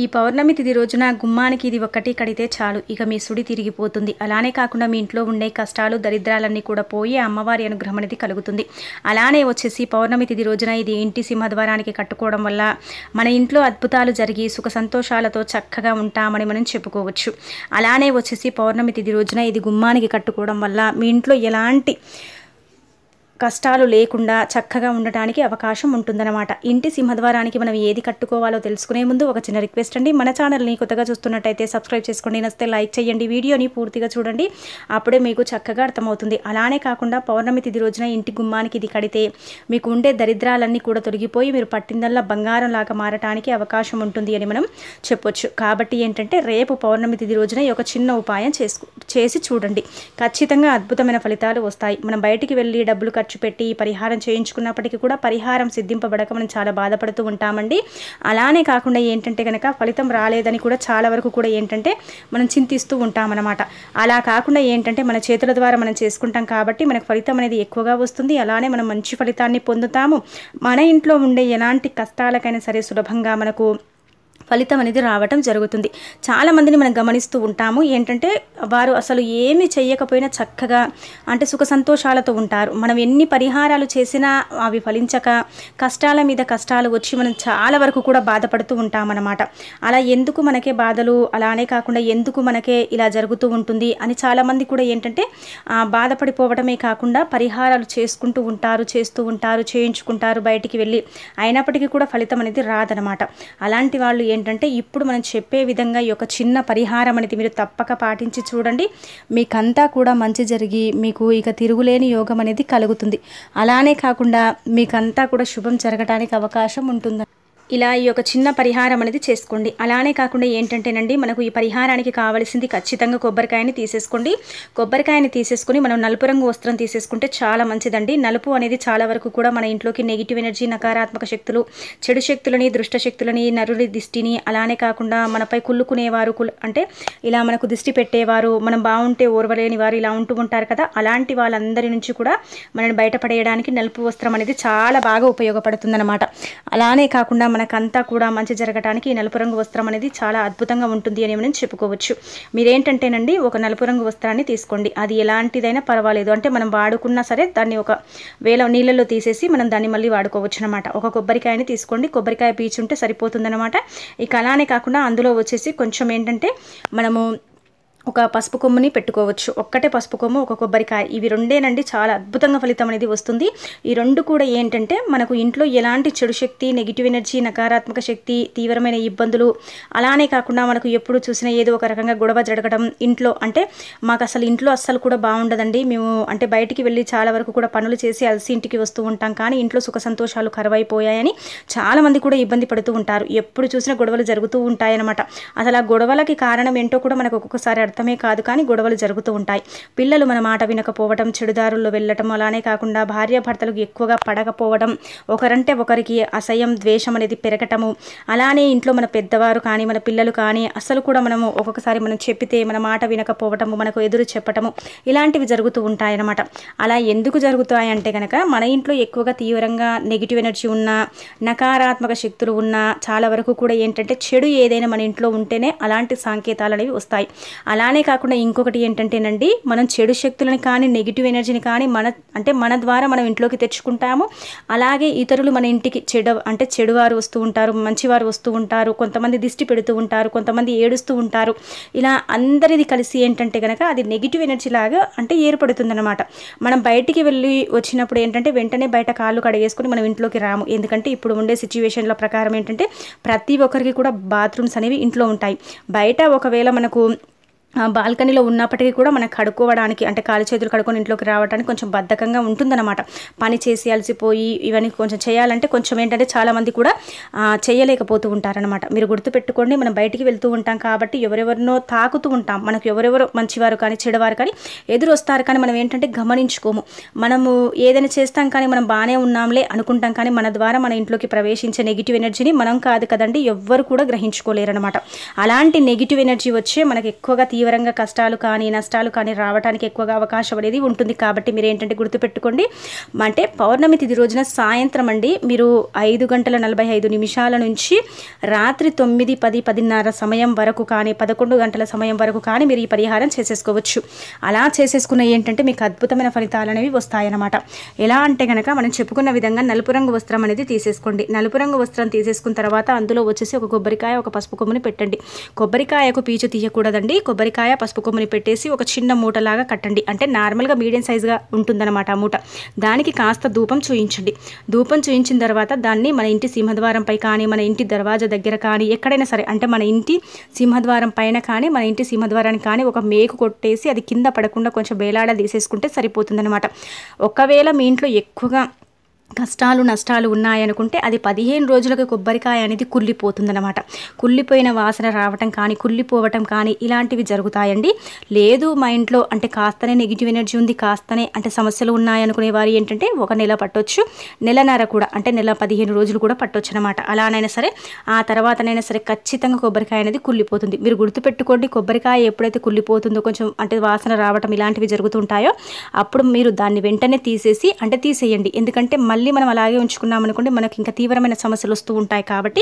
ఈ పౌర్ణమి తిది రోజున గుమ్మానికి ఇది ఒక్కటి కడితే చాలు ఇక మీ సుడి తిరిగిపోతుంది అలానే కాకుండా మీ ఇంట్లో ఉండే కష్టాలు దరిద్రాలన్నీ కూడా పోయి అమ్మవారి అనుగ్రహం అనేది కలుగుతుంది అలానే వచ్చేసి పౌర్ణమి తిది రోజున ఇది ఇంటి సింహద్వారానికి కట్టుకోవడం వల్ల మన ఇంట్లో అద్భుతాలు జరిగి సుఖ సంతోషాలతో చక్కగా ఉంటామని మనం చెప్పుకోవచ్చు అలానే వచ్చేసి పౌర్ణమి తిది రోజున ఇది గుమ్మానికి కట్టుకోవడం వల్ల మీ ఇంట్లో ఎలాంటి కష్టాలు లేకుండా చక్కగా ఉండటానికి అవకాశం ఉంటుందన్నమాట ఇంటి సింహద్వారానికి మనం ఏది కట్టుకోవాలో తెలుసుకునే ముందు ఒక చిన్న రిక్వెస్ట్ అండి మన ఛానల్ని కొత్తగా చూస్తున్నట్టయితే సబ్స్క్రైబ్ చేసుకోండి నస్తే లైక్ చేయండి వీడియోని పూర్తిగా చూడండి అప్పుడే మీకు చక్కగా అర్థమవుతుంది అలానే కాకుండా పౌర్ణమి తిది రోజున ఇంటి గుమ్మానికి ఇది కడితే మీకు ఉండే దరిద్రాలన్నీ కూడా తొలగిపోయి మీరు పట్టిందల్లా బంగారం లాగా మారటానికి అవకాశం ఉంటుంది అని మనం చెప్పొచ్చు కాబట్టి ఏంటంటే రేపు పౌర్ణమి తిది రోజున ఒక చిన్న ఉపాయం చేసుకు చేసి చూడండి ఖచ్చితంగా అద్భుతమైన ఫలితాలు వస్తాయి మనం బయటికి వెళ్ళి డబ్బులు కట్టి ఖర్చు పెట్టి పరిహారం చేయించుకున్నప్పటికీ కూడా పరిహారం సిద్ధింపబడక మనం చాలా బాధపడుతూ ఉంటామండి అలానే కాకుండా ఏంటంటే కనుక ఫలితం రాలేదని కూడా చాలా వరకు కూడా ఏంటంటే మనం చింతిస్తూ ఉంటామన్నమాట అలా కాకుండా ఏంటంటే మన చేతుల ద్వారా మనం చేసుకుంటాం కాబట్టి మనకు ఫలితం అనేది ఎక్కువగా వస్తుంది అలానే మనం మంచి ఫలితాన్ని పొందుతాము మన ఇంట్లో ఉండే ఎలాంటి కష్టాలకైనా సరే సులభంగా మనకు ఫలితం అనేది రావటం జరుగుతుంది చాలామందిని మనం గమనిస్తూ ఉంటాము ఏంటంటే వారు అసలు ఏమి చేయకపోయినా చక్కగా అంటే సుఖ సంతోషాలతో ఉంటారు మనం ఎన్ని పరిహారాలు చేసినా అవి ఫలించక కష్టాల మీద కష్టాలు వచ్చి మనం చాలా వరకు కూడా బాధపడుతూ ఉంటామన్నమాట అలా ఎందుకు మనకే బాధలు అలానే కాకుండా ఎందుకు మనకే ఇలా జరుగుతూ ఉంటుంది అని చాలామంది కూడా ఏంటంటే బాధపడిపోవడమే కాకుండా పరిహారాలు చేసుకుంటూ ఉంటారు చేస్తూ ఉంటారు చేయించుకుంటారు బయటికి వెళ్ళి అయినప్పటికీ కూడా ఫలితం అనేది రాదనమాట అలాంటి వాళ్ళు ఏంటంటే ఇప్పుడు మనం చెప్పే విధంగా ఈ యొక్క చిన్న పరిహారం అనేది మీరు తప్పక పాటించి చూడండి మీకంతా కూడా మంచి జరిగి మీకు ఇక తిరుగులేని యోగం అనేది కలుగుతుంది అలానే కాకుండా మీకంతా కూడా శుభం జరగడానికి అవకాశం ఉంటుంది ఇలా ఈ యొక్క చిన్న పరిహారం అనేది చేసుకోండి అలానే కాకుండా ఏంటంటేనండి మనకు ఈ పరిహారానికి కావాల్సింది ఖచ్చితంగా కొబ్బరికాయని తీసేసుకోండి కొబ్బరికాయని తీసేసుకుని మనం నలుపు రంగు వస్త్రం తీసేసుకుంటే చాలా మంచిదండి నలుపు అనేది చాలా వరకు కూడా మన ఇంట్లోకి నెగిటివ్ ఎనర్జీ నకారాత్మక శక్తులు చెడు శక్తులని దృష్ట శక్తులని నరుడి దిష్టిని అలానే కాకుండా మనపై కుల్లుకునేవారు అంటే ఇలా మనకు దిష్టి పెట్టేవారు మనం బాగుంటే ఓర్వలేని వారు ఇలా ఉంటూ ఉంటారు కదా అలాంటి వాళ్ళందరి నుంచి కూడా మనని బయటపడేయడానికి నలుపు వస్త్రం అనేది చాలా బాగా ఉపయోగపడుతుందన్నమాట అలానే కాకుండా మనకంతా కూడా మంచి జరగటానికి ఈ నలుపు రంగు వస్త్రం అనేది చాలా అద్భుతంగా ఉంటుంది అని మనం చెప్పుకోవచ్చు మీరేంటంటేనండి ఒక నలుపు రంగు వస్త్రాన్ని తీసుకోండి అది ఎలాంటిదైనా పర్వాలేదు అంటే మనం వాడుకున్నా సరే దాన్ని ఒక వేల నీళ్ళలో తీసేసి మనం దాన్ని మళ్ళీ వాడుకోవచ్చు అనమాట ఒక కొబ్బరికాయని తీసుకోండి కొబ్బరికాయ పీచు సరిపోతుంది సరిపోతుందనమాట ఇక అలానే కాకుండా అందులో వచ్చేసి కొంచెం ఏంటంటే మనము ఒక పసుపు కొమ్ముని పెట్టుకోవచ్చు ఒక్కటే పసుపు కొమ్ము ఒక కొబ్బరికాయ ఇవి రెండేనండి చాలా అద్భుతంగా ఫలితం అనేది వస్తుంది ఈ రెండు కూడా ఏంటంటే మనకు ఇంట్లో ఎలాంటి చెడు శక్తి నెగిటివ్ ఎనర్జీ నకారాత్మక శక్తి తీవ్రమైన ఇబ్బందులు అలానే కాకుండా మనకు ఎప్పుడు చూసినా ఏదో ఒక రకంగా గొడవ జరగడం ఇంట్లో అంటే మాకు అసలు ఇంట్లో అస్సలు కూడా బాగుండదండి మేము అంటే బయటికి వెళ్ళి చాలా వరకు కూడా పనులు చేసి అలసి ఇంటికి వస్తూ ఉంటాం కానీ ఇంట్లో సుఖ సంతోషాలు కరువైపోయాయని చాలామంది కూడా ఇబ్బంది పడుతూ ఉంటారు ఎప్పుడు చూసినా గొడవలు జరుగుతూ ఉంటాయన్నమాట అసలు ఆ గొడవలకి కారణం ఏంటో కూడా మనకు ఒక్కొక్కసారి అర్థం అర్థమే కాదు కానీ గొడవలు జరుగుతూ ఉంటాయి పిల్లలు మన మాట వినకపోవడం చెడుదారుల్లో వెళ్ళటం అలానే కాకుండా భార్యాభర్తలకు ఎక్కువగా పడకపోవడం ఒకరంటే ఒకరికి అసహ్యం ద్వేషం అనేది పెరగటము అలానే ఇంట్లో మన పెద్దవారు కానీ మన పిల్లలు కానీ అసలు కూడా మనము ఒక్కొక్కసారి మనం చెప్పితే మన మాట వినకపోవటము మనకు ఎదురు చెప్పటము ఇలాంటివి జరుగుతూ ఉంటాయన్నమాట అలా ఎందుకు జరుగుతాయంటే కనుక మన ఇంట్లో ఎక్కువగా తీవ్రంగా నెగిటివ్ ఎనర్జీ ఉన్న నకారాత్మక శక్తులు ఉన్న చాలా వరకు కూడా ఏంటంటే చెడు ఏదైనా మన ఇంట్లో ఉంటేనే అలాంటి సంకేతాలు అనేవి వస్తాయి అలా అలానే కాకుండా ఇంకొకటి ఏంటంటేనండి మనం చెడు శక్తులను కానీ నెగిటివ్ ఎనర్జీని కానీ మన అంటే మన ద్వారా మనం ఇంట్లోకి తెచ్చుకుంటాము అలాగే ఇతరులు మన ఇంటికి చెడు అంటే చెడువారు వస్తూ ఉంటారు మంచివారు వస్తూ ఉంటారు కొంతమంది దిష్టి పెడుతూ ఉంటారు కొంతమంది ఏడుస్తూ ఉంటారు ఇలా అందరిది కలిసి ఏంటంటే కనుక అది నెగిటివ్ ఎనర్జీ లాగా అంటే ఏర్పడుతుందన్నమాట మనం బయటికి వెళ్ళి వచ్చినప్పుడు ఏంటంటే వెంటనే బయట కాళ్ళు కడిగేసుకుని మనం ఇంట్లోకి రాము ఎందుకంటే ఇప్పుడు ఉండే సిచ్యువేషన్ల ప్రకారం ఏంటంటే ప్రతి ఒక్కరికి కూడా బాత్రూమ్స్ అనేవి ఇంట్లో ఉంటాయి బయట ఒకవేళ మనకు బాల్కనీలో ఉన్నప్పటికీ కూడా మనకు కడుక్కోవడానికి అంటే కాలి చేతులు కడుక్కొని ఇంట్లోకి రావడానికి కొంచెం బద్ధకంగా ఉంటుందన్నమాట పని చేసేయాల్సిపోయి ఇవన్నీ కొంచెం చేయాలంటే కొంచెం ఏంటంటే చాలామంది కూడా చేయలేకపోతూ ఉంటారనమాట మీరు గుర్తుపెట్టుకోండి మనం బయటికి వెళ్తూ ఉంటాం కాబట్టి ఎవరెవరినో తాకుతూ ఉంటాం మనకు ఎవరెవరు మంచివారు కానీ చెడవారు కానీ ఎదురు వస్తారు కానీ మనం ఏంటంటే గమనించుకోము మనము ఏదైనా చేస్తాం కానీ మనం బాగానే ఉన్నాంలే అనుకుంటాం కానీ మన ద్వారా మన ఇంట్లోకి ప్రవేశించే నెగిటివ్ ఎనర్జీని మనం కాదు కదండి ఎవ్వరు కూడా గ్రహించుకోలేరనమాట అలాంటి నెగిటివ్ ఎనర్జీ వచ్చే మనకు ఎక్కువగా తీవ్రంగా కష్టాలు కానీ నష్టాలు కానీ రావడానికి ఎక్కువగా అవకాశం అనేది ఉంటుంది కాబట్టి మీరు ఏంటంటే గుర్తుపెట్టుకోండి అంటే పౌర్ణమి తిథి రోజున సాయంత్రం అండి మీరు ఐదు గంటల నలభై ఐదు నిమిషాల నుంచి రాత్రి తొమ్మిది పది పదిన్నర సమయం వరకు కానీ పదకొండు గంటల సమయం వరకు కానీ మీరు ఈ పరిహారం చేసేసుకోవచ్చు అలా చేసేసుకున్న ఏంటంటే మీకు అద్భుతమైన ఫలితాలు అనేవి వస్తాయన్నమాట ఎలా అంటే కనుక మనం చెప్పుకున్న విధంగా నలుపు రంగు వస్త్రం అనేది తీసేసుకోండి నలుపు రంగు వస్త్రం తీసేసుకున్న తర్వాత అందులో వచ్చేసి ఒక కొబ్బరికాయ ఒక పసుపు కొమ్ముని పెట్టండి కొబ్బరికాయకు పీచు తీయకూడదండి కొబ్బరి కొబ్బరికాయ పసుపు కొమ్మని పెట్టేసి ఒక చిన్న మూటలాగా కట్టండి అంటే నార్మల్గా మీడియం సైజుగా ఉంటుందన్నమాట ఆ మూట దానికి కాస్త ధూపం చూయించండి ధూపం చూయించిన తర్వాత దాన్ని మన ఇంటి సింహద్వారంపై కానీ మన ఇంటి దర్వాజా దగ్గర కానీ ఎక్కడైనా సరే అంటే మన ఇంటి సింహద్వారం పైన కానీ మన ఇంటి సింహద్వారానికి కానీ ఒక మేకు కొట్టేసి అది కింద పడకుండా కొంచెం వేలాడ తీసేసుకుంటే సరిపోతుందన్నమాట ఒకవేళ మీ ఇంట్లో ఎక్కువగా కష్టాలు నష్టాలు ఉన్నాయనుకుంటే అది పదిహేను రోజులకు కొబ్బరికాయ అనేది కుళ్ళిపోతుందన్నమాట కుళ్ళిపోయిన వాసన రావటం కానీ కుళ్ళిపోవటం కానీ ఇలాంటివి జరుగుతాయండి లేదు మా ఇంట్లో అంటే కాస్తనే నెగిటివ్ ఎనర్జీ ఉంది కాస్తనే అంటే సమస్యలు ఉన్నాయనుకునే వారు ఏంటంటే ఒక నెల పట్టొచ్చు నెలన్నర కూడా అంటే నెల పదిహేను రోజులు కూడా పట్టొచ్చు అనమాట అలానైనా సరే ఆ తర్వాతనైనా సరే ఖచ్చితంగా కొబ్బరికాయ అనేది కుళ్ళిపోతుంది మీరు గుర్తుపెట్టుకోండి కొబ్బరికాయ ఎప్పుడైతే కుళ్ళిపోతుందో కొంచెం అంటే వాసన రావటం ఇలాంటివి జరుగుతుంటాయో అప్పుడు మీరు దాన్ని వెంటనే తీసేసి అంటే తీసేయండి ఎందుకంటే మళ్ళీ మనం అలాగే ఉంచుకున్నాం అనుకోండి మనకు ఇంకా తీవ్రమైన సమస్యలు వస్తూ ఉంటాయి కాబట్టి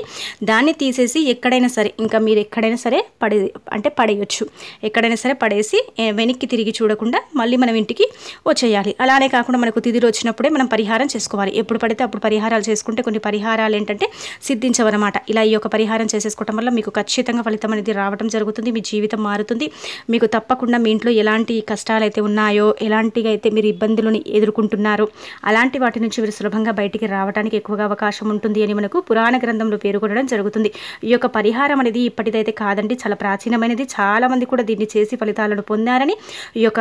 దాన్ని తీసేసి ఎక్కడైనా సరే ఇంకా మీరు ఎక్కడైనా సరే పడే అంటే పడేయచ్చు ఎక్కడైనా సరే పడేసి వెనక్కి తిరిగి చూడకుండా మళ్ళీ మనం ఇంటికి వచ్చేయాలి అలానే కాకుండా మనకు తిదిలు వచ్చినప్పుడే మనం పరిహారం చేసుకోవాలి ఎప్పుడు పడితే అప్పుడు పరిహారాలు చేసుకుంటే కొన్ని పరిహారాలు ఏంటంటే సిద్ధించవన్నమాట ఇలా ఈ యొక్క పరిహారం చేసేసుకోవటం వల్ల మీకు ఖచ్చితంగా ఫలితం అనేది రావడం జరుగుతుంది మీ జీవితం మారుతుంది మీకు తప్పకుండా మీ ఇంట్లో ఎలాంటి కష్టాలు అయితే ఉన్నాయో ఎలాంటివి అయితే మీరు ఇబ్బందులను ఎదుర్కొంటున్నారో అలాంటి వాటి నుంచి మీరు సులభంగా బయటికి రావడానికి ఎక్కువగా అవకాశం ఉంటుంది అని మనకు పురాణ గ్రంథంలో పేర్కొనడం జరుగుతుంది ఈ యొక్క పరిహారం అనేది ఇప్పటిదైతే కాదండి చాలా ప్రాచీనమైనది చాలామంది కూడా దీన్ని చేసి ఫలితాలను పొందారని ఈ యొక్క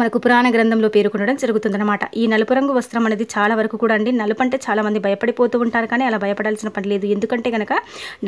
మనకు పురాణ గ్రంథంలో పేర్కొనడం జరుగుతుందన్నమాట ఈ నలుపు రంగు వస్త్రం అనేది చాలా వరకు కూడా అండి నలుపు అంటే చాలామంది భయపడిపోతూ ఉంటారు కానీ అలా భయపడాల్సిన పని లేదు ఎందుకంటే కనుక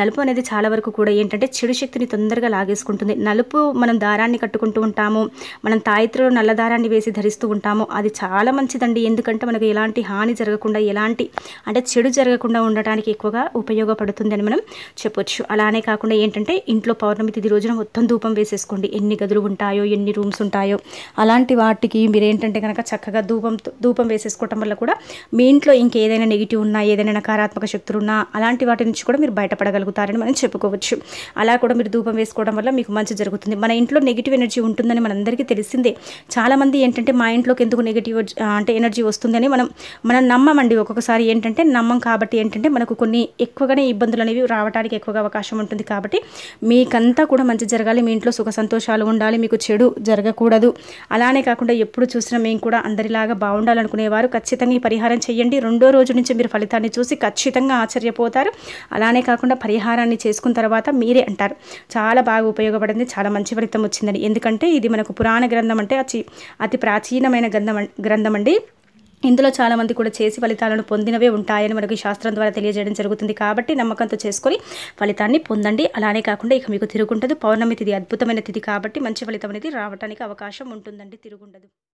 నలుపు అనేది చాలా వరకు కూడా ఏంటంటే చెడు శక్తిని తొందరగా లాగేసుకుంటుంది నలుపు మనం దారాన్ని కట్టుకుంటూ ఉంటాము మనం తాయిత్రలో నల్ల దారాన్ని వేసి ధరిస్తూ ఉంటాము అది చాలా మంచిదండి ఎందుకంటే మనకు ఎలాంటి హాని జరగకుండా ఎలాంటి అంటే చెడు జరగకుండా ఉండటానికి ఎక్కువగా ఉపయోగపడుతుంది అని మనం చెప్పొచ్చు అలానే కాకుండా ఏంటంటే ఇంట్లో పౌర్ణమి తిది రోజున మొత్తం ధూపం వేసేసుకోండి ఎన్ని గదులు ఉంటాయో ఎన్ని రూమ్స్ ఉంటాయో అలాంటి వాటికి మీరు ఏంటంటే కనుక చక్కగా ధూపం ధూపం వేసేసుకోవటం వల్ల కూడా మీ ఇంట్లో ఇంకేదైనా నెగిటివ్ ఉన్నా ఏదైనా నకారాత్మక శక్తులు ఉన్నా అలాంటి వాటి నుంచి కూడా మీరు బయటపడగలుగుతారని మనం చెప్పుకోవచ్చు అలా కూడా మీరు ధూపం వేసుకోవడం వల్ల మీకు మంచి జరుగుతుంది మన ఇంట్లో నెగిటివ్ ఎనర్జీ ఉంటుందని మనందరికీ తెలిసిందే చాలామంది ఏంటంటే మా ఇంట్లోకి ఎందుకు నెగిటివ్ అంటే ఎనర్జీ వస్తుందని మనం మనం నమ్మమండి ఒక్కొక్కసారి ఏంటంటే నమ్మం కాబట్టి ఏంటంటే మనకు కొన్ని ఎక్కువగానే ఇబ్బందులు అనేవి రావడానికి ఎక్కువగా అవకాశం ఉంటుంది కాబట్టి మీకంతా కూడా మంచి జరగాలి మీ ఇంట్లో సుఖ సంతోషాలు ఉండాలి మీకు చెడు జరగకూడదు అలానే కాకుండా ఎప్పుడు చూసినా మేము కూడా అందరిలాగా బాగుండాలనుకునేవారు ఖచ్చితంగా ఈ పరిహారం చేయండి రెండో రోజు నుంచి మీరు ఫలితాన్ని చూసి ఖచ్చితంగా ఆశ్చర్యపోతారు అలానే కాకుండా పరిహారాన్ని చేసుకున్న తర్వాత మీరే అంటారు చాలా బాగా ఉపయోగపడింది చాలా మంచి ఫలితం వచ్చిందని ఎందుకంటే ఇది మనకు పురాణ గ్రంథం అంటే అతి అతి ప్రాచీనమైన గ్రంథం గ్రంథం అండి ఇందులో చాలామంది కూడా చేసి ఫలితాలను పొందినవే ఉంటాయని మనకు శాస్త్రం ద్వారా తెలియజేయడం జరుగుతుంది కాబట్టి నమ్మకంతో చేసుకొని ఫలితాన్ని పొందండి అలానే కాకుండా ఇక మీకు తిరుగుంటుంది పౌర్ణమి తిది అద్భుతమైన తిథి కాబట్టి మంచి ఫలితం అనేది రావడానికి అవకాశం ఉంటుందండి తిరుగుండదు